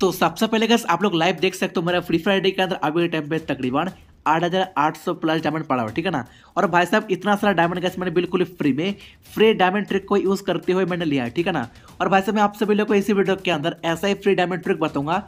तो सबसे पहले गैस आप लोग लाइव देख सकते हो मेरा फ्री फ्राइडे के अंदर अभी टाइम पे तकरीबन आठ हज़ार आठ सौ प्लस डायमंड पड़ा हुआ ठीक है ना और भाई साहब इतना सारा डायमंड कैसे मैंने बिल्कुल फ्री में फ्री डायमंड ट्रिक को यूज़ करते हुए मैंने लिया है ठीक है ना और भाई साहब मैं आप सभी लोगों को इसी वीडियो के अंदर ऐसा ही फ्री डायमंड ट्रिक बताऊंगा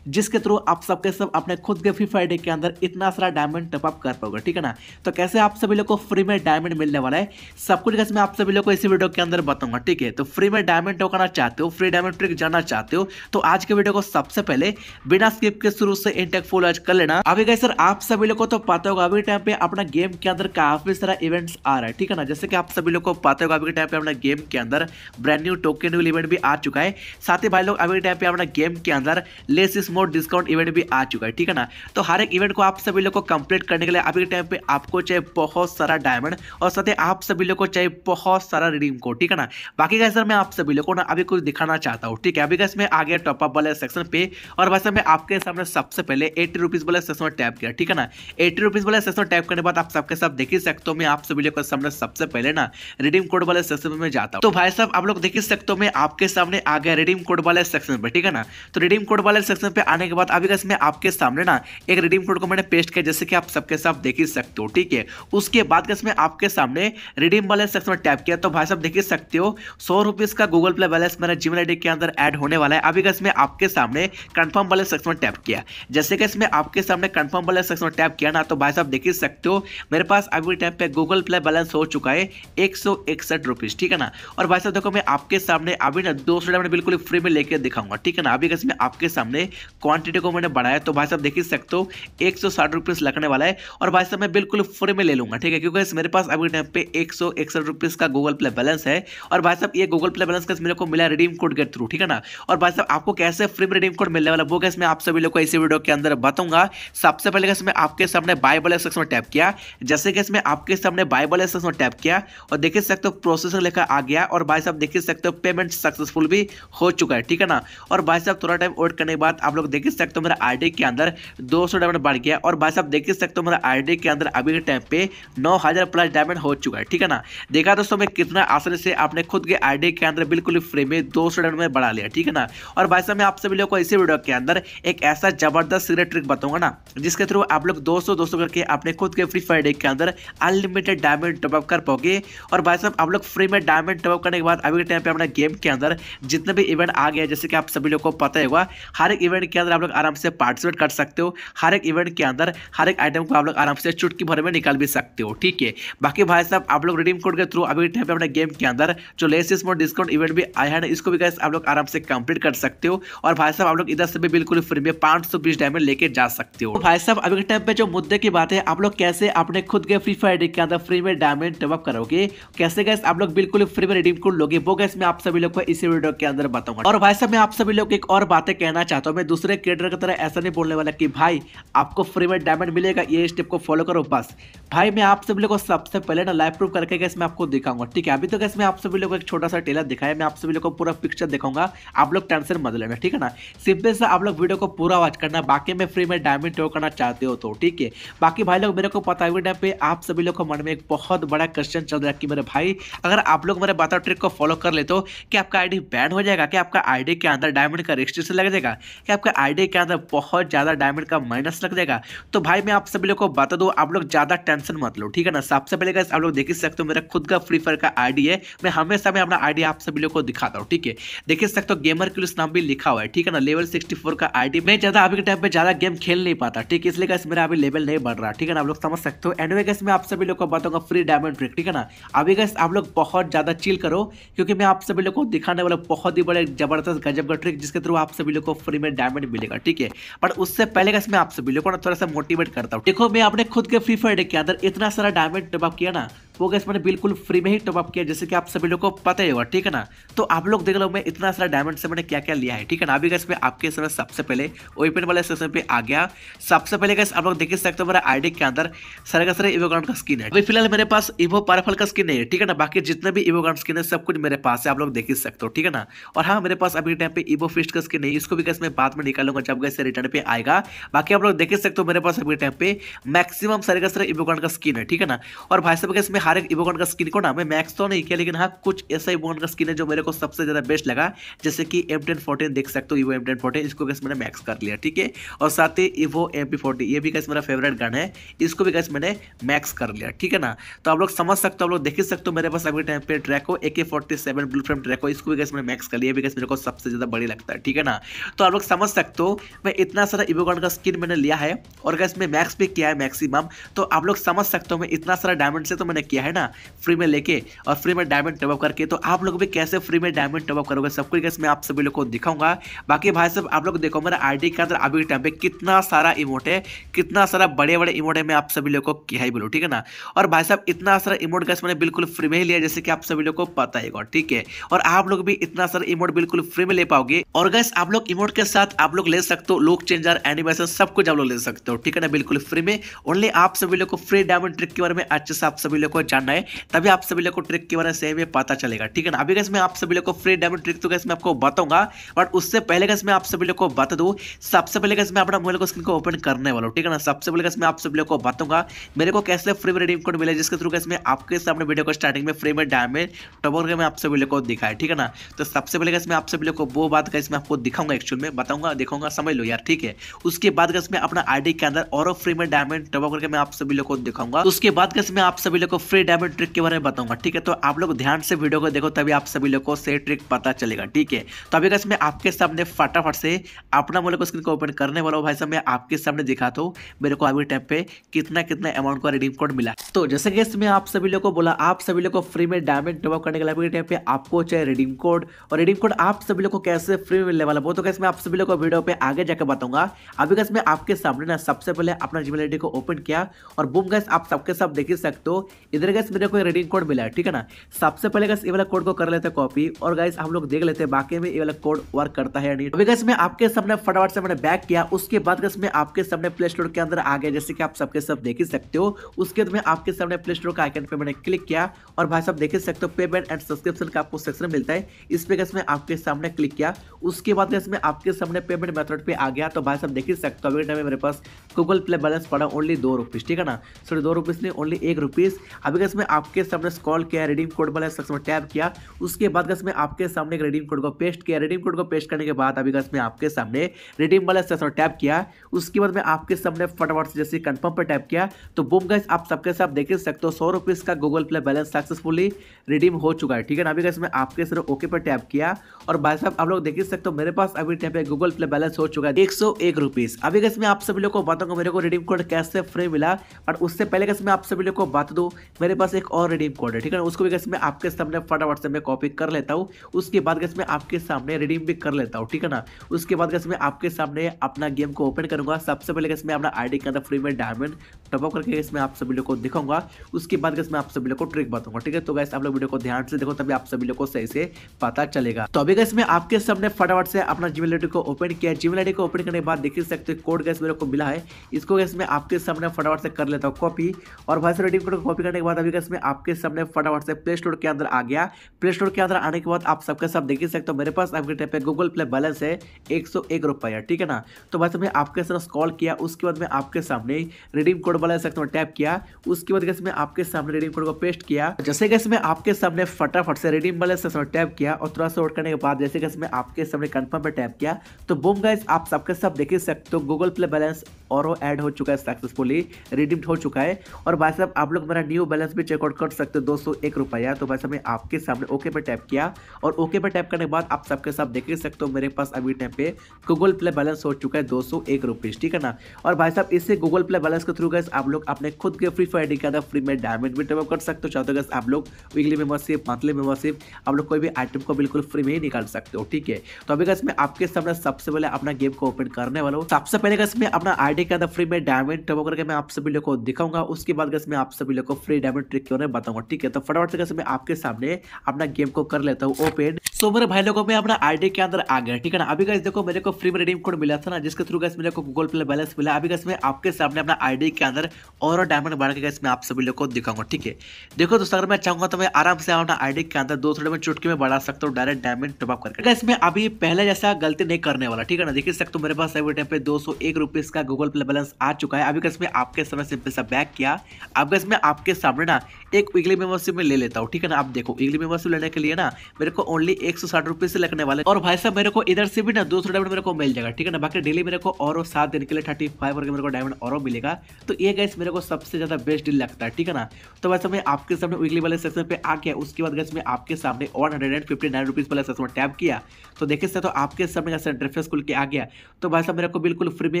जिसके थ्रू आप सबके सब अपने खुद के फ्री फ्राइडे के अंदर इतना सारा डायमंड टपअप कर पाओगे ठीक है ना तो कैसे आप सभी लोग को फ्री में डायमंड मिलने वाला है सब कुछ कैसे मैं आप सभी लोग को इसी वीडियो के अंदर बताऊंगा ठीक है तो फ्री में डायमंड टोकाना चाहते हो फ्री डायमंड ट्रिक जाना चाहते हो तो आज के वीडियो को सबसे पहले बिना स्किप के शुरू से इंटेक फुल कर लेना अभी कैसे आप सभी लोग को तो पाते होगा अभी टाइम पे अपना गेम के अंदर काफ़ी सारा इवेंट्स आ रहा है ठीक है ना जैसे कि आप सभी लोग को पाते होगा अभी टाइम पे अपना गेम के अंदर ब्रांड न्यू टोकन इवेंट भी आ चुका है साथ ही भाई लोग अभी टाइम पे अपना गेम के अंदर लेस इस मोड डिस्काउंट इवेंट भी आ चुका है ठीक है ना तो हर एक इवेंट को आप सभी लोग को कंप्लीट करने के लिए अभी टाइम पे आपको चाहिए बहुत सारा डायमंड और साथ ही आप सभी लोग को चाहिए बहुत सारा रिडीम को ठीक है ना बाकी का सर मैं आप सभी लोग को ना अभी कुछ दिखाना चाहता हूँ ठीक है अभी कैसे मैं आ गया टॉपअप वाले सेक्शन पे और वैसे मैं आपके सामने सबसे पहले एट्टी रुपीज़ वाले सेक्शन में टैप किया ठीक है ना एटी रुपीज़ वाले सेशन टाइप करने के बाद आप सबके सब देख ही सकते हो मैं आप सभी लोग के सामने सबसे पहले ना रिडीम कोड वाले सेशन में जाता हूँ तो भाई साहब आप लोग देख ही सकते हो मैं आपके सामने आ गया रिडीम कोड वाले सेक्शन पर ठीक है ना तो रिडीम कोड वाले सेक्शन पे आने के बाद अभी इसमें आपके सामने ना एक रिडीम कोड को मैंने पेस्ट किया जैसे कि आप सबके साथ देख ही सकते हो ठीक है उसके बाद इसमें आपके सामने रिडीम वाले सेक्शन में टैप किया तो भाई साहब देख ही सकते हो सौ रुपीज़ का गूगल प्ले बैलेंस मेरे जीवन आई के अंदर एड होने वाला है अभी इसमें आपके सामने कन्फर्म वाले सेक्शन में टैप किया जैसे कि इसमें आपके सामने कन्फर्म वाले सेक्शन में टैप किया था तो भाई साहब देख ही सकते हो मेरे पास अभी टाइम पे गूगल प्ले बैलेंस हो चुका है एक सौ इकसठ रुपीज़ ठीक है ना और भाई साहब देखो मैं आपके सामने अभी ना दो सौ डायमंड बिल्कुल फ्री में लेकर दिखाऊंगा ठीक है ना अभी कैसे मैं आपके सामने क्वांटिटी को मैंने बढ़ाया तो भाई साहब देख ही सकते हो एक सौ साठ रुपीज़ लगने वाला है और भाई साहब मैं बिल्कुल फ्री में ले लूंगा ठीक है क्योंकि मेरे पास अभी टाइम पे एक सौ इकसठ रुपीज़ का गूगल प्ले बैलेंस है और भाई साहब ये गूगल प्ले बैलेंस मेरे को मिला रिडीम कोड के थ्रू ठीक है ना और भाई साहब आपको कैसे फ्री में रिडीम कोड मिलने वाला वो कैसे मैं आप सभी लोग को इसी वीडियो के अंदर बताऊंगा सबसे पहले कैसे मैं आपके सामने आपने बाइबल एक्सेस में टैप किया जैसे कि इसमें आपके सामने बाइबल एक्सेस में टैप किया और देख सकते हो प्रोसेसर लेकर आ गया और भाई साहब देख सकते हो पेमेंट सक्सेसफुल भी हो चुका है ठीक है ना और भाई साहब थोड़ा टाइम वेट करने के बाद आप लोग देख सकते हो मेरा आई के अंदर दो डायमंड बढ़ गया और भाई साहब देख सकते हो मेरा आई के अंदर अभी के टाइम पे नौ प्लस डायमंड हो चुका है ठीक है ना देखा दोस्तों मैं कितना आसानी से आपने खुद के आई के अंदर बिल्कुल फ्री में 200 डायमंड में बढ़ा लिया ठीक है ना और भाई साहब मैं आप सभी लोग को इसी वीडियो के अंदर एक ऐसा जबरदस्त सीरेट ट्रिक बताऊंगा ना जिसके थ्रू आप लोग दो सौ दोस्तों करके अपने खुद के फ्री फायर डेक के अंदर अनलिमिटेड डायमंड टॉपअप कर पाओगे और भाई साहब आप लोग फ्री में डायमंड टॉपअप करने के बाद अभी के टाइम पे अपना गेम के अंदर जितने भी इवेंट आ गए जैसे कि आप सभी लोग को पता होगा हर एक इवेंट के अंदर आप लोग आराम से पार्टिसिपेट कर सकते हो हर एक इवेंट के अंदर हर एक आइटम को आप लोग आराम से चुटकी भर में निकाल भी सकते हो ठीक है बाकी भाई साहब आप लोग रिडीम कोड के थ्रू अभी के टाइम पर अपने गेम के अंदर जो लेसिस मोड डिस्काउंट इवेंट भी आया है ना इसको भी आप लोग आराम से कंप्लीट कर सकते हो और भाई साहब आप लोग इधर से भी बिल्कुल फ्री में पांच सौ बीस डायमंड लेके जा सकते हो भाई साहब अभी के टाइम पे जो मुद्दा मुद्दे की बात है आप लोग कैसे अपने खुद के फ्री फायर के अंदर फ्री में डायमंड डेवलप करोगे कैसे गैस आप लोग बिल्कुल फ्री में रिडीम कोड लोगे वो गैस मैं आप सभी लोग को इसी वीडियो के अंदर बताऊंगा और भाई साहब मैं आप सभी लोग एक और बातें कहना चाहता हूँ मैं दूसरे क्रिएटर की तरह ऐसा नहीं बोलने वाला की भाई आपको फ्री में डायमंड मिलेगा ये स्टेप को फॉलो करो बस भाई मैं आप सभी लोग को सबसे पहले ना लाइव प्रूफ करके गैस मैं आपको दिखाऊंगा ठीक है अभी तो गैस मैं आप सभी लोग को एक छोटा सा टेलर दिखाया मैं आप सभी लोग को पूरा पिक्चर दिखाऊंगा आप लोग टेंशन मत लेना ठीक है ना सिंपल से आप लोग वीडियो को पूरा वॉच करना बाकी में फ्री में डायमंड ड्रॉ करना चाहते हो तो ठीक है बाकी भाई लोग मेरे को पता है टाइम पे आप सभी लोग को मन में एक बहुत बड़ा क्वेश्चन चल रहा है कि मेरे भाई अगर आप लोग मेरे बाता ट्रिक को फॉलो कर ले तो कि आपका आईडी बैन हो जाएगा क्या आपका आईडी के अंदर डायमंड का रजिस्ट्रेशन लग जाएगा क्या आपका आईडी के अंदर बहुत ज़्यादा डायमंड का माइनस लग जाएगा तो भाई मैं आप सभी लोग को बता दूँ आप लोग ज़्यादा टेंशन मत लो ठीक है ना सबसे पहले कैसे आप लोग देख ही सकते हो मेरा खुद का फ्री फायर का आईडी है मैं हमेशा मैं अपना आईडी आप सभी लोग को दिखाता हूँ ठीक है देख ही सकते हो गेमर क्लूस नाम भी लिखा हुआ है ठीक है ना लेवल सिक्सटी का आईडी मैं ज़्यादा अभी के टाइम पर ज़्यादा गेम खेल नहीं पाता ठीक है इसलिए कैसे मेरा अभी लेवल नहीं बढ़ रहा ठीक है ना आप लोग समझ सकते हो एंड वेगस में आप सभी लोग को बताऊंगा फ्री डायमंड ट्रिक ठीक है ना अभी गैस आप लोग बहुत ज़्यादा चिल करो क्योंकि मैं आप सभी लोग को दिखाने वाला बहुत ही बड़े जबरदस्त गजब का ट्रिक जिसके थ्रू आप सभी लोग को फ्री में डायमंड मिलेगा ठीक है बट उससे पहले गैस मैं आप सभी लोग को ना थोड़ा सा मोटिवेट करता हूँ देखो मैं अपने खुद के फ्री फायर के अंदर इतना सारा डायमंड टॉप किया ना वो गैस मैंने बिल्कुल फ्री में ही टॉपअप किया जैसे कि आप सभी लोग को पता ही होगा ठीक है ना तो आप लोग देख लो मैं इतना सारा डायमंड से मैंने क्या क्या लिया है ठीक है ना अभी गैस मैं आपके समय सबसे पहले ओपन वाले सेशन पे आ गया सबसे पहले गैस आप लोग देख सकते हो मेरा आईडी के अंदर सारे का सारे इवोग्राउंड का स्किन है अभी फिलहाल मेरे पास इवो पारफल का स्किन है ठीक है ना बाकी जितने भी इवोग्राउंड स्किन है सब कुछ मेरे पास है आप लोग देख ही सकते हो ठीक है ना और हाँ मेरे पास अभी टाइम पे इवो फिस्ट का स्किन है इसको भी गैस मैं बाद में निकालूंगा जब गैस रिटर्न पे आएगा बाकी आप लोग देख सकते हो मेरे पास अभी टाइम पे मैक्सिमम सारे का सारे का स्किन है ठीक है ना और भाई साहब गैस में हर एक इमोकॉन का स्किन को ना मैं मैक्स तो नहीं किया लेकिन हाँ कुछ ऐसा इमोकॉन का स्किन है जो मेरे को सबसे ज़्यादा बेस्ट लगा जैसे कि एम टेन फोर्टीन देख सकते हो इवो एम टेन फोर्टीन इसको कैसे मैंने मैक्स कर लिया ठीक है और साथ ही इवो एम पी फोर्टी ये भी कैसे मेरा फेवरेट गन है इसको भी कैसे मैंने मैक्स कर लिया ठीक है ना तो आप लोग समझ सकते हो आप लोग देख ही सकते हो मेरे पास अभी टाइम पे ट्रैको A K forty seven blue frame ट्रैको इसको भी कैसे मैंने मैक्स कर लिया भी कैसे मेरे को सबसे ज़्यादा बड़ी लगता है ठीक है ना तो आप लोग समझ सकते हो मैं इतना सारा इवोकॉन का स्किन मैंने लिया है और कैसे मैं मैक्स भी किया है मैक्सिमम तो आप लोग समझ सकते हो मैं इतना सारा डायमंड से तो मैंने किया किया है ना फ्री में लेके और फ्री में डायमंड टॉपअप करके तो आप लोग भी कैसे फ्री में डायमंड टॉपअप करोगे सब कुछ मैं आप सभी लोग को दिखाऊंगा बाकी भाई साहब आप लोग देखो मेरा आईडी के अंदर अभी के टाइम पे कितना सारा इमोट है कितना सारा बड़े बड़े इमोट है मैं आप सभी लोग को किया ही बोलूँ ठीक है ना और भाई साहब इतना सारा इमोट गैस मैंने बिल्कुल फ्री में ही लिया जैसे कि आप सभी लोग को पता ही ठीक है और आप लोग भी इतना सारा इमोट बिल्कुल फ्री में ले पाओगे और गैस आप लोग इमोट के साथ आप लोग ले सकते हो लोक चेंजर एनिमेशन सब कुछ आप लोग ले सकते हो ठीक है ना बिल्कुल फ्री में ओनली आप सभी लोग को फ्री डायमंड ट्रिक के बारे में अच्छे से आप सभी लोग को जानना है तभी आप सभी लोग को ट्रिक के बारे में सही में पता चलेगा ठीक है ना अभी कैसे मैं आप सभी लोग को फ्री डायमंड ट्रिक तो कैसे मैं आपको बताऊंगा बट उससे पहले कैसे मैं आप सभी लोग को बता दूँ सबसे पहले कैसे मैं अपना मोबाइल को स्क्रीन को ओपन करने वाला हूँ ठीक है ना सबसे पहले कैसे मैं आप सभी लोग को बताऊंगा मेरे को कैसे फ्री में रिडीम कोड मिले जिसके थ्रू कैसे मैं आपके सामने वीडियो को स्टार्टिंग में फ्री में डायमंड टॉप करके मैं आप सभी लोग को दिखाया ठीक है ना तो सबसे पहले कैसे मैं आप सभी लोग को वो बात कैसे मैं आपको दिखाऊंगा एक्चुअल में बताऊंगा दिखाऊंगा समझ लो यार ठीक है उसके बाद कैसे मैं अपना आईडी के अंदर और फ्री में डायमंड टॉप करके मैं आप सभी लोग को दिखाऊंगा उसके बाद कैसे मैं आप सभी लोग को फ्री डायमंड ट्रिक के बारे में बताऊंगा ठीक है तो आप लोग ध्यान से वीडियो को देखो तभी आप सभी लोगों को से ट्रिक पता चलेगा ठीक है तो अभी कैसे मैं आपके सामने फटाफट से अपना मोबाइल को स्क्रीन को ओपन करने वाला हूँ भाई साहब मैं आपके सामने दिखा दो मेरे को अभी टाइम पे कितना कितना अमाउंट का रिडीम कोड मिला तो जैसे कि इसमें आप सभी लोग को बोला आप सभी लोग को फ्री में डायमंड डेवलप करने के लिए अभी टाइम पे आपको चाहे रिडीम कोड और रिडीम कोड आप सभी लोग को कैसे फ्री मिलने वाला वो तो कैसे मैं आप सभी लोग को वीडियो पे आगे जाकर बताऊंगा अभी कैसे मैं आपके सामने ना सबसे पहले अपना जीमेल आई को ओपन किया और बुम गैस आप सबके सब देख ही सकते हो इधर गैस मेरे को रेडिंग कोड मिला है ठीक है ना सबसे पहले गैस ये वाला कोड को कर लेते हैं कॉपी और गैस हम लोग देख लेते हैं बाकी में ये वाला कोड वर्क करता है नहीं अभी गैस मैं आपके सामने फटाफट से मैंने बैक किया उसके बाद गैस मैं आपके सामने प्ले स्टोर के अंदर आ गया जैसे कि आप सबके सब देख ही सकते हो उसके बाद में आपके सामने प्ले स्टोर का आइकन पे मैंने क्लिक किया और भाई साहब देख ही सकते हो पेमेंट एंड सब्सक्रिप्शन का आपको सेक्शन मिलता है इस पे गैस मैं आपके सामने क्लिक किया उसके बाद गैस मैं आपके सामने पेमेंट मेथड पे आ गया तो भाई साहब देख ही सकते हो अभी मेरे पास गूगल प्ले बैलेंस पड़ा ओनली दो रुपीज़ ठीक है ना सॉरी दो रुपीज़ नहीं ओनली एक रुपीज़ अभी इसमें आपके सामने स्कॉल किया रिडीम कोड वाले सेक्शन में टैप किया उसके बाद इसमें आपके सामने एक रिडीम कोड को पेस्ट किया रिडीम कोड को पेस्ट करने के बाद अभी इसमें आपके सामने रिडीम वाले सेक्शन में टैप किया उसके बाद में आपके सामने फटाफट से जैसे कन्फर्म पर टैप किया तो बुम गैस आप सबके साथ देख सकते हो सौ रुपीज़ का Google Play balance successfully redeem हो चुका है ठीक है ना अभी इसमें आपके सर ओके पर टैप किया और भाई साहब आप लोग देख सकते हो मेरे पास अभी टैप है गूगल प्ले बैलेंस हो चुका है एक सौ एक रुपीज़ अभी इसमें आप सभी लोग को बताऊंगा मेरे को रिडीम कोड कैसे फ्री मिला और उससे पहले कैसे मैं आप सभी लोग को बता दूँ मेरे पास एक और रिडीम कोड है ठीक है ना उसको भी कैसे मैं आपके सामने फटाफट से मैं कॉपी कर लेता हूँ उसके बाद कैसे मैं आपके सामने रिडीम भी कर लेता हूँ ठीक है ना उसके बाद कैसे मैं आपके सामने अपना गेम को ओपन करूंगा सबसे पहले कैसे मैं अपना आई के अंदर फ्री में डायमंड टॉपअप करके इसमें आप सभी लोग को दिखाऊंगा उसके बाद गैस मैं आप सभी लोग को ट्रिक बताऊंगा ठीक है तो गैस आप लोग वीडियो को ध्यान से देखो तभी आप सभी लोग को सही से पता चलेगा तो अभी गैस में आपके सामने फटाफट से अपना जीमेल आई को ओपन किया जीमेल आई को ओपन करने के बाद देख सकते कोड गैस मेरे को मिला है इसको गैस में आपके सामने फटाफट से कर लेता हूँ कॉपी और वॉइस रेडिंग कोड कॉपी करने के बाद अभी गैस में आपके सामने फटाफट से प्ले स्टोर के अंदर आ गया प्ले स्टोर के अंदर आने के बाद आप सबके सब देख ही सकते हो मेरे पास आपके टाइप पे गूगल प्ले बैलेंस है एक सौ ठीक है ना तो वैसे मैं आपके साथ कॉल किया उसके बाद में आपके सामने रिडीम कोड कोड वाला सकता हूँ टैप किया उसके बाद कैसे मैं आपके सामने रेडीम कोड को पेस्ट किया जैसे कैसे मैं आपके सामने फटाफट से रेडीम वाले सेक्शन टैप किया और थोड़ा सा वोट करने के बाद जैसे कैसे मैं आपके सामने कन्फर्म पर टैप किया तो बोम गाइज आप सबके सब देख ही सकते हो गूगल प्ले बैलेंस और वो ऐड हो चुका है सक्सेसफुली रिडीम हो चुका है और भाई साहब आप लोग मेरा न्यू बैलेंस भी चेकआउट कर सकते हो दो सौ एक रुपया तो भाई साहब मैं आपके सामने ओके पर टैप किया और ओके पर टैप करने के बाद आप सबके साथ देख ही सकते हो मेरे पास अभी टाइम पे गूगल प्ले बैलेंस हो चुका है दो सौ एक रुपीज़ ठीक है ना और भाई साहब इससे गूगल प्ले बैलेंस के थ्रू गए आप लोग अपने खुद के फ्री फायर डी का था फ्री में डायमंड भी डेवलप कर सकते हो चाहते हो गैस तो आप लोग वीकली मेंबरशिप मंथली मेंबरशिप आप लोग कोई भी आइटम को बिल्कुल फ्री में ही निकाल सकते हो ठीक है तो अभी गैस मैं आपके सामने सबसे पहले अपना गेम को ओपन करने वाला हूँ सबसे पहले गैस मैं अपना आईडी का था फ्री में डायमंड डेवलप करके मैं आप सभी लोग को दिखाऊंगा उसके बाद गैस मैं आप सभी लोग को फ्री डायमंड ट्रिक क्यों बताऊंगा ठीक है तो फटाफट से गैस मैं आपके सामने अपना गेम को कर लेता हूँ ओपन सो मेरे भाई लोगों में अपना आईडी के अंदर आ गया ठीक है ना अभी गैस देखो मेरे को फ्री में रिडीम कोड मिला था ना जिसके थ्रू गैस मेरे को गूगल पे बैलेंस मिला अभी गैस मैं आपके सामने अपना आईडी के अंदर अंदर और डायमंड बढ़ के इसमें आप सभी लोग को दिखाऊंगा ठीक है देखो दोस्तों अगर मैं चाहूंगा तो मैं आराम से अपना आईडी के अंदर दो थोड़े में चुटके में बढ़ा सकता हूँ डायरेक्ट डायमंड टॉपअप करके इसमें अभी पहले जैसा गलती नहीं करने वाला ठीक है ना देख सकते हो मेरे पास सभी टाइम पे दो सौ एक का गूगल प्ले बैलेंस आ चुका है अभी इसमें आपके समय से पैसा बैक किया अब इसमें आपके सामने ना एक वीकली मेंबरशिप में ले लेता हूँ ठीक है ना आप देखो वीकली मेंबरशिप लेने के लिए ना मेरे को ओनली एक सौ से लगने वाले और भाई साहब मेरे को इधर से भी ना दो सौ डायमंड मेरे को मिल जाएगा ठीक है ना बाकी डेली मेरे को और सात दिन के लिए थर्टी फाइव करके मेरे को डायमंड और मिलेगा तो ये ये गैस मेरे को सबसे ज़्यादा बेस्ट डील लगता है ठीक है ना तो वैसे मैं आपके सामने वीकली वाले सेक्शन पे आ गया उसके बाद गैस मैं आपके सामने one hundred and fifty nine rupees वाला सेक्शन टैप किया तो देखे सर तो आपके सामने जैसे इंटरफेस खुल के आ गया तो भाई साहब मेरे को बिल्कुल फ्री में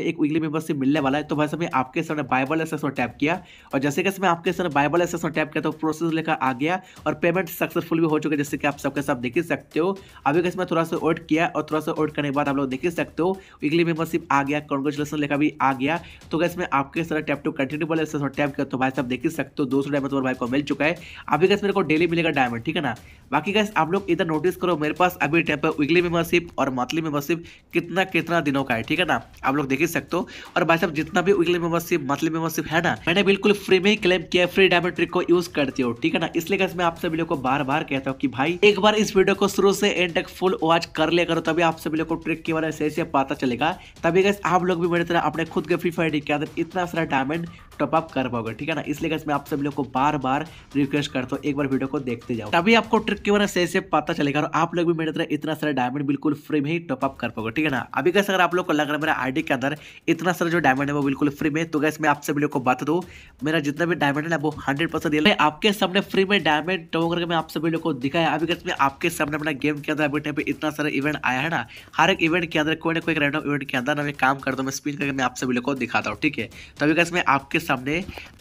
एक वीकली मेंबरशिप मिलने वाला है तो भाई साहब मैं आपके सामने बाइबल सेक्शन टैप किया और जैसे कैसे मैं आपके सामने बाइबल सेक्शन टैप किया तो प्रोसेस लेकर आ गया और पेमेंट सक्सेसफुल भी हो चुका है जैसे कि आप सबके साथ देख सकते हो अभी कैसे मैं थोड़ा सा वेट किया और थोड़ा सा वेट करने के बाद आप लोग देख सकते हो वीकली मेंबरशिप आ गया कॉन्ग्रेचुलेसन लेकर भी आ गया तो कैसे मैं आपके साथ टैप टू कंटिन्यू बोले टैप किया तो भाई साहब देख ही सकते हो दो सौ डायमंड तो भाई को मिल चुका है अभी कैसे मेरे को डेली मिलेगा डायमंड ठीक है ना बाकी कैसे आप लोग इधर नोटिस करो मेरे पास अभी टाइम पर वीकली मेंबरशिप और मंथली मेंबरशिप कितना कितना दिनों का है ठीक है ना आप लोग देख ही सकते हो और भाई साहब जितना भी वीकली मेंबरशिप मंथली मेंबरशिप है ना मैंने बिल्कुल फ्री में ही क्लेम किया फ्री डायमंड ट्रिक को यूज करती हो ठीक है ना इसलिए कैसे मैं आप सभी लोग को बार बार कहता हूँ कि भाई एक बार इस वीडियो को शुरू से एंड तक फुल वॉच कर लिया करो तभी आप सभी लोग को ट्रिक के बारे में सही से पता चलेगा तभी कैसे आप लोग भी मेरी तरह अपने खुद के फ्री फायर के अंदर इतना सारा डायमंड much. टॉपअप कर पाओगे ठीक है ना इसलिए मैं आप सभी लोग को बार बार रिक्वेस्ट करता हूँ एक बार वीडियो को देखते जाओ तभी आपको ट्रिक के बारे में से पता चलेगा और आप लोग भी मेरे तरह इतना सारा डायमंड बिल्कुल फ्री में ही टॉपअप कर पाओगे ठीक है ना अभी कैसे अगर आप लोग को लग रहा है मेरा आईडी के अंदर इतना सारा जो डायमंड है वो बिल्कुल फ्री में तो कैसे मैं आप सभी लोग को बता दू मेरा जितना भी डायमंड है ना वो हंड्रेड परसेंट आपके सामने फ्री में डायमंड टॉप करके मैं आप सभी लोग को दिखाया अभी कैसे आपके सामने अपना गेम के अंदर अभी टाइम पर इतना सारा इवेंट आया है ना हर एक इवेंट के अंदर कोई ना कोई रैंडम इवेंट के अंदर ना मैं काम करता हूँ मैं स्पिन करके मैं आप सभी लोग को दिखाता हूँ ठीक है तो अभी कैसे मैं आपके सामने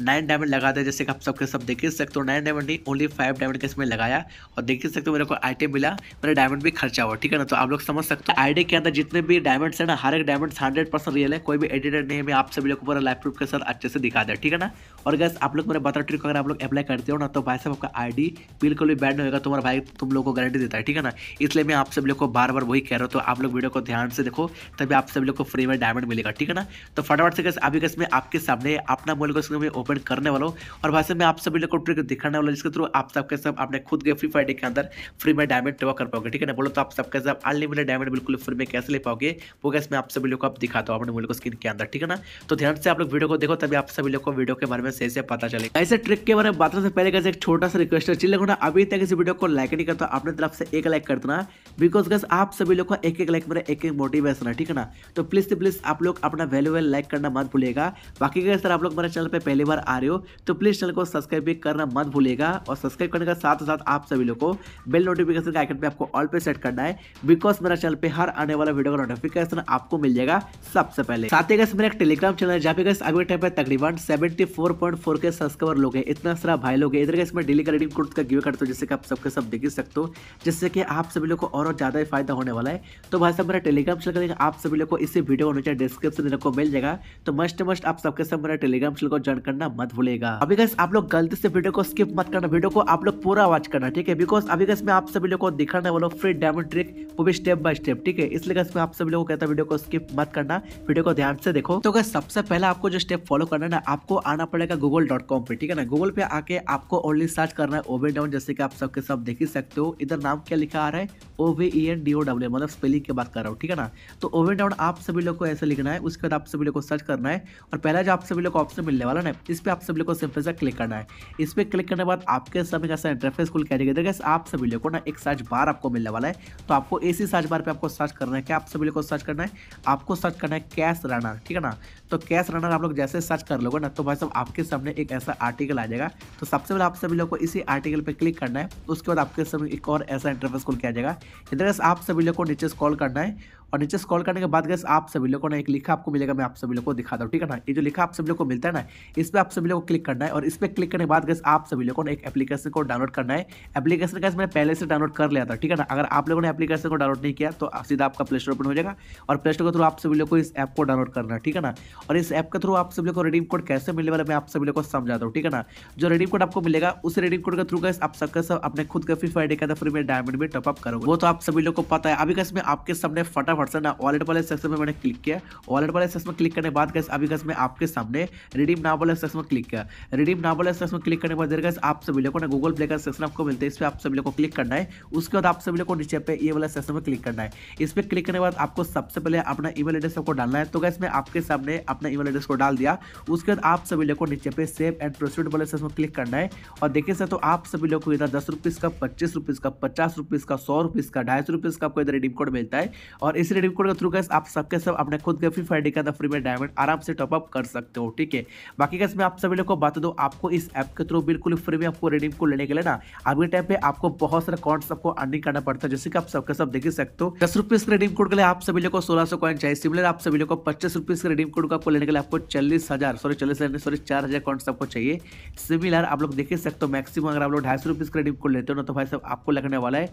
नाइन डायमंड लगा दिया जैसे कि आप सबके सब देख ही सकते हो नाइन डायमंड नहीं ओनली फाइव डायमंड का इसमें लगाया और देख ही सकते हो मेरे को आइटम मिला मेरा डायमंड भी खर्चा हुआ ठीक है ना तो आप लोग समझ सकते हो आईडी के अंदर जितने भी डायमंड्स है ना हर एक डायमंड हंड्रेड परसेंट रियल है कोई भी एडिटेड नहीं है मैं आप सभी लोग को पूरा लाइफ प्रूफ के साथ अच्छे से दिखा दिया ठीक है ना और गैस आप लोग मेरे बता ट्रिक अगर आप लोग अप्लाई करते हो ना तो भाई साहब आपका आईडी बिल्कुल भी बैंड होगा तुम्हारा भाई तुम लोग को गारंटी देता है ठीक है ना इसलिए मैं आप सभी लोग को बार बार वही कह रहा हूँ तो आप लोग वीडियो को ध्यान से देखो तभी आप सभी लोग को फ्री में डायमंड मिलेगा ठीक है ना तो फटाफट से गैस अभी गैस में आपके सामने अपना टेलीग्राम वाले को इसको मैं ओपन करने वाला हूँ और भाई साहब मैं आप सभी लोग को ट्रिक दिखाने वाला जिसके थ्रू आप सबके सब अपने खुद के फ्री फायर के अंदर फ्री में डायमंड टेवा कर पाओगे ठीक है ना बोलो तो आप सबके सब अनलिमिटेड डायमंड बिल्कुल फ्री में कैसे ले पाओगे वो कैसे मैं आप सभी लोग को आप दिखाता हूँ अपने मोबाइल को स्क्रीन के अंदर ठीक है ना तो ध्यान से आप लोग वीडियो को देखो तभी आप सभी लोग को वीडियो के बारे में सही से पता चले ऐसे ट्रिक के बारे में बात से पहले कैसे एक छोटा सा रिक्वेस्ट है चिल्ले लोगों ने अभी तक इस वीडियो को लाइक नहीं करता तो अपने तरफ से एक लाइक कर देना बिकॉज गैस आप सभी लोग को एक एक लाइक मेरा एक एक मोटिवेशन है ठीक है ना तो प्लीज प्लीज आप लोग अपना वैल्यूबल लाइक करना मत भूलिएगा बाकी सर आप लोग मेरे हमारे चैनल पर पहली बार आ रहे हो तो प्लीज़ चैनल को सब्सक्राइब भी करना मत भूलेगा और सब्सक्राइब करने के साथ साथ आप सभी लोगों को बेल नोटिफिकेशन का आइकन पे आपको ऑल पे सेट करना है बिकॉज मेरा चैनल पे हर आने वाला वीडियो का नोटिफिकेशन आपको मिल जाएगा सबसे पहले साथ ही मेरा एक टेलीग्राम चैनल है जहाँ पे गैस अभी टाइम पर तकरीबन seventy four point four K subscriber लोग हैं इतना सारा भाई लोग हैं इधर गैस इसमें डेली का रेडिंग कोर्स का गिवे करते हो जिससे कि आप सबके सब देख सकते हो जिससे कि आप सभी लोग को और ज़्यादा ही फायदा होने वाला है तो भाई साहब मेरा टेलीग्राम चैनल आप सभी लोग को इसी वीडियो को नीचे डिस्क्रिप्शन को मिल जाएगा तो मस्ट मस्ट आप सबके सब मेरा टेलीग्राम बेल को ज्वाइन करना मत भूलेगा अभी गैस आप लोग गलती से वीडियो को स्किप मत करना वीडियो को आप लोग पूरा वॉच करना ठीक है बिकॉज अभी गैस मैं आप सभी लोग को दिखाने वालों फ्री डायमंड ट्रिक वो भी स्टेप बाय स्टेप ठीक है इसलिए गैस मैं आप सभी लोग को कहता वीडियो को स्किप मत करना वीडियो को ध्यान से देखो तो गैस सबसे पहले आपको जो स्टेप फॉलो करना है आपको आना पड़ेगा गूगल डॉट कॉम पे ठीक है ना गूगल पे आके आपको ओनली सर्च करना है ओवे डाउन जैसे कि आप सबके सब देख ही सकते हो इधर नाम क्या लिखा आ रहा है O V E N D O W मतलब स्पेलिंग की बात कर रहा हूँ ठीक है ना तो ओवे डाउन आप सभी लोग को ऐसे लिखना है उसके बाद आप सभी लोग को सर्च करना है और पहला जो आप सभी लोग को ऑप्शन मिलने वाला ना इस पर आप सभी लोग को सिंपल सा क्लिक करना है इस पर क्लिक करने के बाद आपके सामने कैसा इंटरफेस खुल करेगा देखिए आप सभी लोग को ना एक सर्च बार आपको मिलने वाला है तो आपको इसी सर्च बार पर आपको सर्च करना है क्या आप सभी लोग को सर्च करना है आपको सर्च करना है कैश रनर ठीक है ना तो कैश रनर आप लोग जैसे सर्च कर लोगे ना तो भाई साहब आपके सामने एक ऐसा आर्टिकल आ जाएगा तो सबसे पहले आप सभी लोग को इसी आर्टिकल पर क्लिक करना है उसके बाद आपके सामने एक और ऐसा इंटरफेस खुल किया जाएगा इधर आप सभी लोग को नीचे स्कॉल करना है और नीचे स्क्रॉल करने के बाद गैस आप सभी लोगों ने एक लिखा आपको मिलेगा मैं आप सभी लोगों को दिखा हूँ ठीक है ना ये जो लिखा आप सभी लोग को मिलता है ना इस पर आप सभी लोग को क्लिक करना है और इस पर क्लिक करने के बाद गैस आप सभी लोगों ने एक एप्लीकेशन को डाउनलोड करना है एप्लीकेशन गैस मैंने पहले से डाउनलोड कर लिया था ठीक है ना अगर आप लोगों ने एप्लीकेशन को डाउनलोड नहीं किया तो सीधा आपका प्ले स्टोर ओपन हो जाएगा और प्ले स्टोर के थ्रू आप सभी लोग को इस ऐप को डाउनलोड करना है ठीक है ना और इस ऐप के थ्रू आप सभी लोग को रेडीम कोड कैसे मिलने वाला मैं आप सभी लोग को समझाता हूँ ठीक है ना जो रेडीम कोड आपको मिलेगा उस रेडीम कोड के थ्रू गैस आप सबके सब अपने खुद का फ्री फायर का फ्री में डायमंड में टॉपअप करोगे वो तो आप सभी लोग को पता है अभी कैसे मैं आपके सामने फटाफट व्हाट्सएप ना वॉलेट वाले सेक्शन में मैंने क्लिक किया वॉलेट वाले सेक्शन में क्लिक करने के बाद गैस अभी गैस मैं आपके सामने रिडीम नाम वाले सेक्शन में क्लिक किया रिडीम नाम वाले सेक्शन में क्लिक करने के बाद गैस आप सभी लोगों ने गूगल प्ले का सेक्शन आपको मिलता है इस पर आप सभी लोग को क्लिक करना है उसके बाद आप सभी लोग को नीचे पे ये वाला सेक्शन में क्लिक करना है इस पर क्लिक करने के बाद आपको सबसे पहले अपना ईमेल एड्रेस आपको डालना है तो गैस मैं आपके सामने अपना ईमेल एड्रेस को डाल दिया उसके बाद आप सभी लोग को नीचे पे सेव एंड प्रोसीड वाले सेक्शन में क्लिक करना है और देखिए सर तो आप सभी लोग को इधर दस रुपीज़ का पच्चीस रुपीज़ का पचास रुपीज़ का सौ रुपीज़ का ढाई सौ रुपीज़ का आपको इधर रिडीम कोड मिलता है और इस इसी रेडिंग कोड के थ्रू गैस आप सबके सब अपने खुद के फ्री फायर का फ्री में डायमंड आराम से टॉपअप कर सकते हो ठीक है बाकी गैस मैं आप सभी लोग को बता दो आपको इस ऐप के थ्रू बिल्कुल फ्री में आपको रेडिंग कोड लेने के लिए ना अभी टाइम पे आपको बहुत सारे कॉन्ट्स सबको अर्निंग करना पड़ता है जैसे कि आप सबके सब देख सकते हो दस रुपीज के रेडिंग कोड के लिए आप सभी लोग को सोलह सौ कॉइन चाहिए सिमिलर आप सभी लोग को पच्चीस रुपीज के रेडिंग कोड को लेने के लिए आपको चालीस हजार सॉरी चालीस हजार सॉरी चार हजार कॉइंट्स सबको चाहिए सिमिलर आप लोग देख सकते हो मैक्सिमम अगर आप लोग ढाई सौ रुपीज का रेडिंग कोड लेते हो ना तो भाई साहब आपको लगने वाला है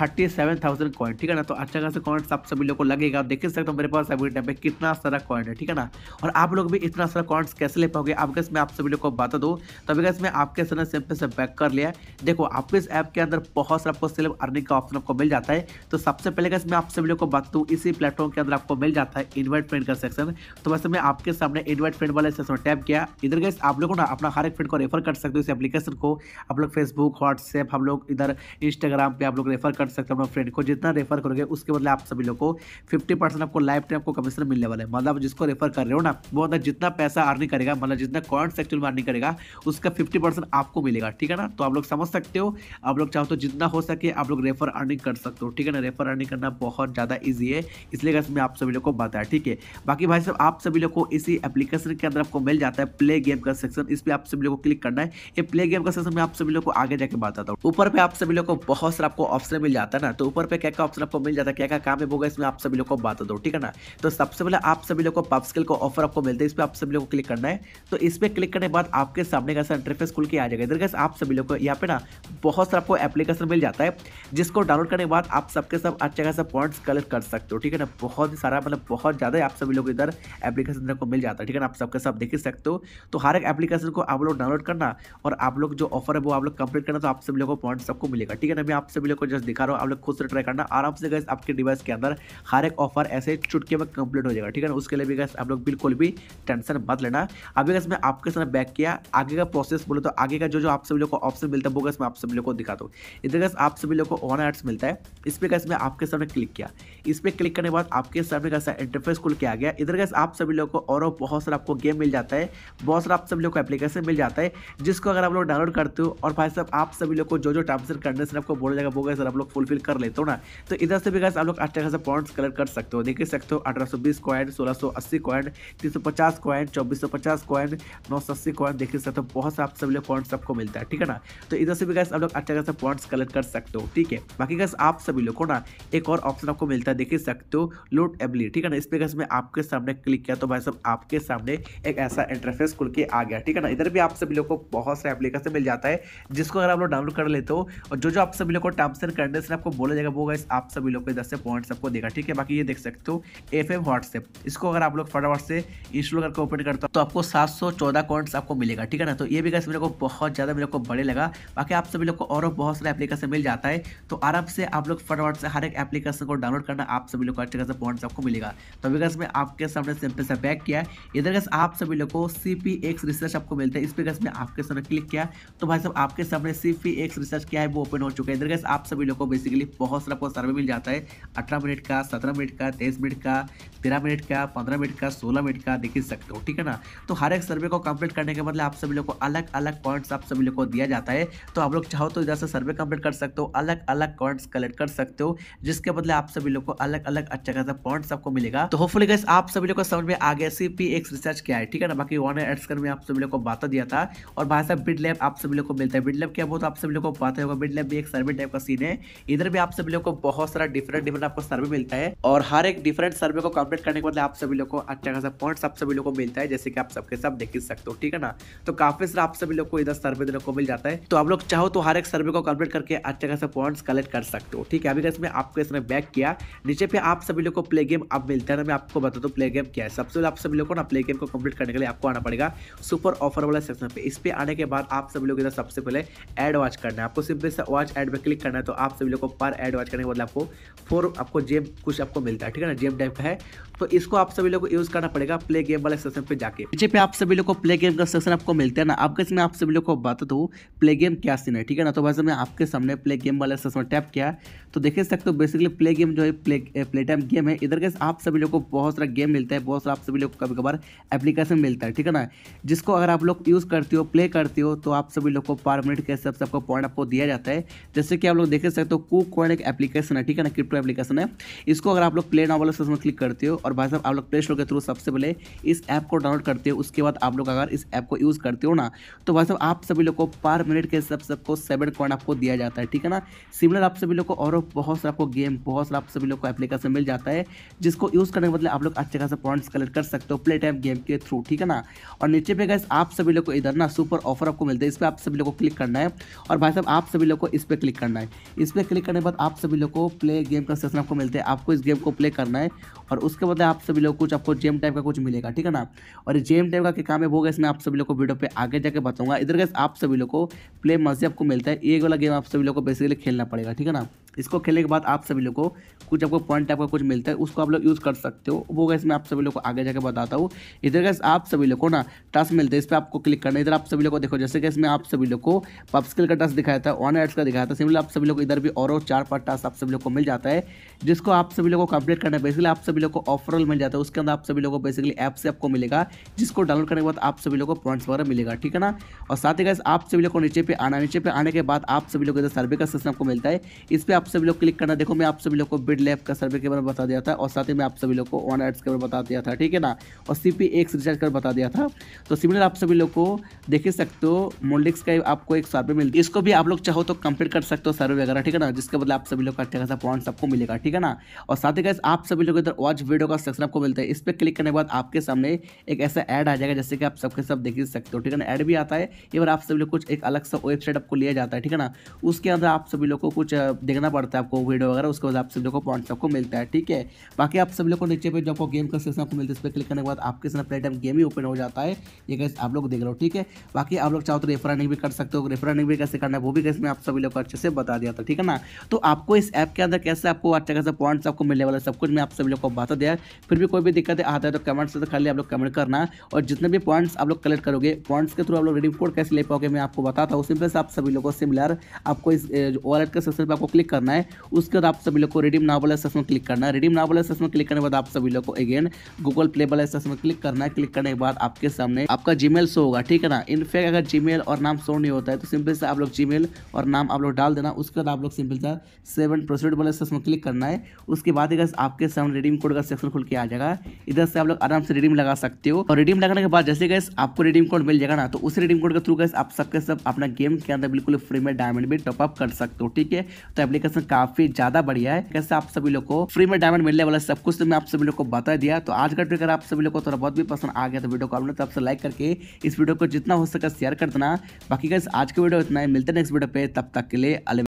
थर्टी सेवन थाउजेंड कॉइन ठीक है ना तो अच्छा खासा कॉइंट्स आप सभी देखने को लगेगा आप देख सकते हो मेरे पास अभी टाइम पे कितना सारा कॉइन है ठीक है ना और आप लोग भी इतना सारा कॉइन्स कैसे ले पाओगे आप आपके इसमें आप सभी लोग को बता दो तो अभी मैं आपके साथ सिंपल से बैक कर लिया देखो आप इस ऐप के अंदर बहुत सारा आपको सेल्फ अर्निंग का ऑप्शन आपको मिल जाता है तो सबसे पहले का इसमें आप सभी लोग को बता दूँ इसी प्लेटफॉर्म के अंदर आपको मिल जाता है इन्वाइट फ्रेंड का सेक्शन तो वैसे मैं आपके सामने इन्वाइट फ्रेंड वाले सेक्शन टैप किया इधर गए आप लोग ना अपना हर एक फ्रेंड को रेफर कर सकते हो इस एप्लीकेशन को आप लोग फेसबुक व्हाट्सएप हम लोग इधर इंस्टाग्राम पर आप लोग रेफर कर सकते हो अपने फ्रेंड को जितना रेफर करोगे उसके बदले आप सभी लोग को फिफ्टी परसेंट आपको लाइफ टाइम आपको कमीशन मिलने वाला है मतलब जिसको रेफर कर रहे हो ना वो मतलब जितना पैसा अर्निंग करेगा मतलब जितना कॉइंट एक्चुअल में अर्निंग करेगा उसका फिफ्टी परसेंट आपको मिलेगा ठीक है ना तो आप लोग समझ सकते हो आप लोग चाहो तो जितना हो सके आप लोग रेफर अर्निंग कर सकते हो ठीक है ना रेफर अर्निंग करना बहुत ज़्यादा ईजी है इसलिए मैं आप सभी लोग को बताया ठीक है बाकी भाई साहब आप सभी लोग को इसी एप्लीकेशन के अंदर आपको मिल जाता है प्ले गेम का सेक्शन इस पर आप सभी लोग को क्लिक करना है ये प्ले गेम का सेक्शन मैं आप सभी लोग को आगे जाकर बताता हूँ ऊपर पे आप सभी लोग को बहुत सारा आपको ऑप्शन मिल जाता है ना तो ऊपर पे क्या क्या ऑप्शन आपको मिल जाता है क्या क्या काम है वो इसमें आप सभी लोग को बात दो ठीक है ना तो सबसे पहले आप सभी लोग को पब स्किल को ऑफर आपको मिलते हैं इस पर आप सभी लोग को क्लिक करना है तो इस पर क्लिक करने के बाद आपके सामने कैसा इंटरफेस खुल के आ जाएगा इधर कैसे आप सभी लोग को यहाँ पे ना बहुत सारा आपको एप्लीकेशन मिल जाता है जिसको डाउनलोड करने के बाद आप सबके सब अच्छे खासा पॉइंट्स कलेक्ट कर सकते हो ठीक है ना बहुत सारा मतलब बहुत ज़्यादा आप सभी लोग इधर एप्लीकेशन को मिल जाता है ठीक है ना आप सबके सब देख सकते हो तो हर एक एप्लीकेशन को आप लोग डाउनलोड करना और आप लोग जो ऑफर है वो आप लोग कंप्लीट करना तो आप सभी लोग को पॉइंट सबको मिलेगा ठीक है ना मैं आप सभी लोग को जस्ट दिखा रहा हूँ आप लोग खुद से ट्राई करना आराम से गए आपके डिवाइस के अंदर हर एक ऑफर ऐसे चुटके में कंप्लीट हो जाएगा ठीक है ना उसके लिए भी आप लोग बिल्कुल भी टेंशन मत लेना अभी मैं आपके साथ बैक किया आगे का प्रोसेस बोले तो आगे का जो जो आप सभी लोग को ऑप्शन मिलता है वो कैसे मैं आप सभी लोग को दिखा दो इधर कैसे आप सभी लोग को ऑन एड्स मिलता है इस पर कैसे मैं आपके सामने क्लिक किया इस पर क्लिक करने के बाद आपके सामने कैसा इंटरफेस खुल के आ गया इधर गैस आप सभी लोग को और बहुत सारा आपको गेम मिल जाता है बहुत सारा आप सभी लोग को एप्लीकेशन मिल जाता है जिसको अगर आप लोग डाउनलोड करते हो और भाई साहब आप सभी लोग को जो जो टर्म्स एंड कंडीशन आपको बोला जाएगा वो कैसे आप लोग फुलफिल कर लेते हो ना तो इधर से भी कैसे आप लोग अच्छा खासा पॉइंट्स कलर कर सकते हो देख ही सकते हो अठारह सौ बीस कॉइन सोलह सौ अस्सी कॉइन तीन सौ पचास कॉइन चौबीस सौ पचास कॉइन नौ सौ अस्सी कॉइन देख सकते हो बहुत सारे आप सब लोग पॉइंट्स आपको मिलता है ठीक है ना तो इधर से भी गैस आप लोग अच्छा खासा पॉइंट्स कलेक्ट कर सकते हो ठीक है बाकी गैस आप सभी लोग को ना एक और ऑप्शन आपको मिलता है देख ही सकते हो लोड एबिलिटी ठीक है ना इस पर गैस मैं आपके सामने क्लिक किया तो भाई सब आपके सामने एक ऐसा इंटरफेस खुल के आ गया ठीक है ना इधर भी आप सभी लोग को बहुत सारे एप्लीकेशन मिल जाता है जिसको अगर आप लोग डाउनलोड कर लेते हो और जो जो आप सभी लोग को टर्म्स एंड कंडीशन आपको बोला जाएगा वो गैस आप सभी लोग को इधर से पॉइंट्स आपको देगा ठीक है बाकी ये देख सकते हो एफ एम व्हाट्सएप इसको अगर आप लोग फटाफट से इंस्टॉल करके ओपन करते हो तो आपको सात सौ चौदह कॉइंट्स आपको मिलेगा ठीक है ना तो ये भी कैसे मेरे को बहुत ज़्यादा मेरे को बड़े लगा बाकी आप सभी लोग को और बहुत सारे एप्लीकेशन मिल जाता है तो आराम से आप लोग फटाफट से हर एक एप्लीकेशन को डाउनलोड करना आप सभी लोग को अच्छे खासा पॉइंट्स आपको मिलेगा तो अभी मैं आपके सामने सिंपल सा पैक किया इधर कैसे आप सभी लोग को सी पी एक्स रिसर्च आपको मिलता है इस पर कैसे मैं आपके सामने क्लिक किया तो भाई साहब आपके सामने सी पी एक्स रिसर्च क्या है वो ओपन हो चुका है इधर कैसे आप सभी लोग को बेसिकली बहुत सारा सर्वे मिल जाता है अठारह मिनट का सत्रह मिनट का तेईस मिनट का तेरह मिनट का पंद्रह मिनट का सोलह मिनट का देख ही सकते हो ठीक है ना तो हर एक सर्वे को कंप्लीट करने के बदले आप सभी लोग को अलग अलग पॉइंट्स आप सभी लोग को दिया जाता है तो आप लोग चाहो तो इधर से सर्वे कंप्लीट कर सकते हो अलग अलग पॉइंट्स कलेक्ट कर सकते हो जिसके बदले आप सभी लोग को अलग अलग अच्छा खासा पॉइंट्स आपको मिलेगा तो होपफुली गैस आप सभी लोग को समझ में आ गया सी पी एक्स रिसर्च क्या है ठीक है ना बाकी वन एड्सकर में आप सभी लोग को बता दिया था और भाई साहब बिड लैब आप सभी लोग को मिलता है बिड लैब क्या बहुत तो आप सभी लोग को पता होगा बिड लैब भी एक सर्वे टाइप का सीन है इधर भी आप सभी लोग को बहुत सारा डिफरेंट डिफरेंट आपको सर्वे मिलता है मिलता है और हर एक डिफरेंट सर्वे को कंप्लीट करने के बाद आप सभी लोग को अच्छा खासा पॉइंट आप सभी लोग को मिलता है जैसे कि आप सबके सब देख सकते हो ठीक है ना तो काफी सारा आप सभी लोग को इधर सर्वे देने को मिल जाता है तो आप लोग चाहो तो हर एक सर्वे को कंप्लीट करके अच्छा खासा पॉइंट कलेक्ट कर सकते हो ठीक है अभी इसमें आपको इसमें बैक किया नीचे पे आप सभी लोग को प्ले गेम अब मिलता है ना मैं आपको बता हूँ प्ले गेम क्या है सबसे पहले आप सभी लोग को ना प्ले गेम को कंप्लीट करने के लिए आपको आना पड़ेगा सुपर ऑफर वाला सेक्शन पे इस पे आने के बाद आप सभी लोग इधर सबसे पहले एड वॉच करना है आपको सिंपल से वॉच एड पे क्लिक करना है तो आप सभी लोग को पर एड वॉच करने के बाद आपको फोर आपको जेब कुछ आपको मिलता है ठीक है ना जेम टाइप का है तो इसको आप सभी लोग को यूज़ करना पड़ेगा प्ले गेम वाले सेक्शन पे जाके पीछे पे आप सभी लोग को प्ले गेम का सेक्शन आपको मिलता है ना आपके इसमें आप सभी लोग को बता दू प्ले गेम क्या सीन है ठीक है ना तो वैसे मैं आपके सामने प्ले गेम वाले सेक्शन में टैप किया तो देख सकते हो बेसिकली प्ले गेम जो है प्ले प्ले टाइम गेम है इधर के आप सभी लोग को बहुत सारा गेम मिलता है बहुत सारा आप सभी लोग को कभी कभार एप्लीकेशन मिलता है ठीक है ना जिसको अगर आप लोग यूज़ करते हो प्ले करते हो तो आप सभी लोग को पर मिनट के हिसाब से आपको पॉइंट आपको दिया जाता है जैसे कि आप लोग देख सकते हो कू कॉइन एक एप्लीकेशन है ठीक है ना क्रिप्टो एप्लीकेशन है इसको अगर आप लोग प्ले नाउ वाले में क्लिक करते हो और भाई साहब आप लोग प्ले स्टोर के थ्रू सबसे पहले इस ऐप को डाउनलोड करते हो उसके बाद आप लोग अगर इस ऐप को यूज़ करते हो ना तो भाई साहब आप सभी लोग को पर मिनट के हिसाब सबको सेवन कॉइन आपको दिया जाता है ठीक है ना सिमिलर आप सभी लोग को और बहुत सारा आपको गेम बहुत सारा आप सभी लोग को एप्लीकेशन मिल जाता है जिसको यूज़ करने के बदले आप लोग अच्छे खासा पॉइंट्स कलेक्ट कर सकते हो प्ले टाइम गेम के थ्रू ठीक है ना और नीचे पे गए आप सभी लोग को इधर ना सुपर ऑफर आपको मिलता है इस पर आप सभी लोग को क्लिक करना है और भाई साहब आप सभी लोग को इस पर क्लिक करना है इस पर क्लिक करने के बाद आप सभी लोग को प्ले गेम का सेशन आपको मिलता है आप आपको इस गेम को प्ले करना है और उसके बाद आप सभी लोग कुछ आपको जेम टाइप का कुछ मिलेगा ठीक है ना और जेम टाइप का काम है वो गैस मैं आप सभी लोग को वीडियो पे आगे जाके बताऊंगा इधर गैस आप सभी लोग को प्ले मजे आपको मिलता है ये वाला गेम आप सभी लोग को बेसिकली खेलना पड़ेगा ठीक है ना इसको खेलने के बाद आप सभी लोग को कुछ आपको पॉइंट टाइप का कुछ मिलता है उसको आप लोग यूज़ कर सकते हो वो गैस मैं आप सभी लोग को आगे जाकर बताता हूँ इधर गैस आप सभी लोग को ना टास्क मिलते हैं इस पर आपको क्लिक करना इधर आप सभी लोग को देखो जैसे गैस मैं आप सभी लोग को पपस्किल का टास्क दिखाया था ऑन एड्स का दिखाया था सिमिलर आप सभी लोग इधर भी और चार पाँच टास्क आप सभी लोग को मिल जाता है जिसको आप सभी लोग को कंप्लीट करना है बेसिकली आप सभी लोग को ऑफरल मिल जाता है उसके अंदर आप सभी लोग को बेसिकली ऐप से आपको मिलेगा जिसको डाउनलोड करने के बाद आप सभी लोग को पॉइंट्स वगैरह मिलेगा ठीक है ना और साथ ही गैस आप सभी लोग को नीचे पे आना नीचे पे आने के बाद आप सभी लोग इधर सर्वे का सिस्टम आपको मिलता है इस पर आप आप सभी लोग क्लिक करना देखो मैं आप सभी लोग को बिड लैप का सर्वे के बारे में बता दिया था और साथ ही मैं आप सभी लोग को ऑन एड्स के बारे में बता दिया था ठीक है ना और सी पी एक्स रिचार्ज कर बता दिया था तो सिमिलर आप सभी लोग को देख ही सकते हो मोल्डिक्स का आपको एक सर्वे मिलती है इसको भी आप लोग चाहो तो कंप्लीट कर सकते हो सर्वे वगैरह ठीक है ना जिसके बदले आप सभी लोग का अच्छा खासा पॉइंट सबको मिलेगा ठीक है ना और साथ ही आप सभी लोग इधर वॉच वीडियो का सेक्शन आपको मिलता है इस पर क्लिक करने के बाद आपके सामने एक ऐसा ऐड आ जाएगा जैसे कि आप सबके सब देख ही सकते हो ठीक है ना एड भी आता है ये बार आप सभी लोग कुछ एक अलग सा वेबसाइट आपको लिया जाता है ठीक है ना उसके अंदर आप सभी लोग को कुछ देखना पड़ता है आपको वीडियो वगैरह उसके बाद आप सब लोग को पॉइंट्स आपको मिलता है ठीक है बाकी आप सब लोग को नीचे पे जो आपको गेम का सेक्शन आपको मिलता है इस पर क्लिक करने के बाद आपके साथ प्ले टाइम गेम ही ओपन हो जाता है ये कैसे आप लोग देख लो ठीक है बाकी आप लोग चाहो तो रेफर अर्निंग भी कर सकते हो रेफर अर्निंग भी कैसे करना है वो भी कैसे मैं आप सभी लोग को अच्छे से बता दिया था ठीक है ना तो आपको इस ऐप के अंदर कैसे आपको अच्छा खासा पॉइंट्स आपको मिलने वाला सब कुछ मैं आप सभी लोग को बता दिया फिर भी कोई भी दिक्कत आता है तो कमेंट से तो खाली आप लोग कमेंट करना और जितने भी पॉइंट्स आप लोग कलेक्ट करोगे पॉइंट्स के थ्रू आप लोग रेडिंग कोड कैसे ले पाओगे मैं आपको बताता हूँ सिंपल से आप सभी लोगों को सिमिलर आपको इस वॉलेट के सेक्शन पर आपको क्लिक करना करना है उसके बाद आप सभी लोग को रिडीम नावल एसेस में क्लिक करना है रिडीम नावल एसेस में क्लिक करने के बाद आप सभी लोग को अगेन गूगल प्ले वाला सेशन में क्लिक करना है क्लिक करने के बाद आपके सामने आपका जीमेल शो होगा ठीक है ना इनफैक्ट अगर जीमेल और नाम शो नहीं होता है तो सिंपल से आप लोग जीमेल और नाम आप लोग डाल देना उसके बाद आप लोग सिंपल सा सेवन प्रोसीड वाला सेशन में क्लिक करना है उसके बाद अगर आपके सामने रिडीम कोड का सेक्शन खुल के आ जाएगा इधर से आप लोग आराम से रिडीम लगा सकते हो और रिडीम लगाने के बाद जैसे गैस आपको रिडीम कोड मिल जाएगा ना तो उस रिडीम कोड के थ्रू गैस आप सबके सब अपना गेम के अंदर बिल्कुल फ्री में डायमंड भी टॉपअप कर सकते हो ठीक है तो एप्लीकेशन कलेक्शन काफी ज्यादा बढ़िया है कैसे आप सभी लोग को फ्री में डायमंड मिलने वाला सब कुछ तो मैं आप सभी लोग को बता दिया तो आज का ट्रिक आप सभी लोग को थोड़ा बहुत भी पसंद आ गया तो वीडियो को अपने तरफ से लाइक करके इस वीडियो को जितना हो सके शेयर कर देना बाकी कैसे आज के वीडियो इतना ही मिलते नेक्स्ट वीडियो पे तब तक के लिए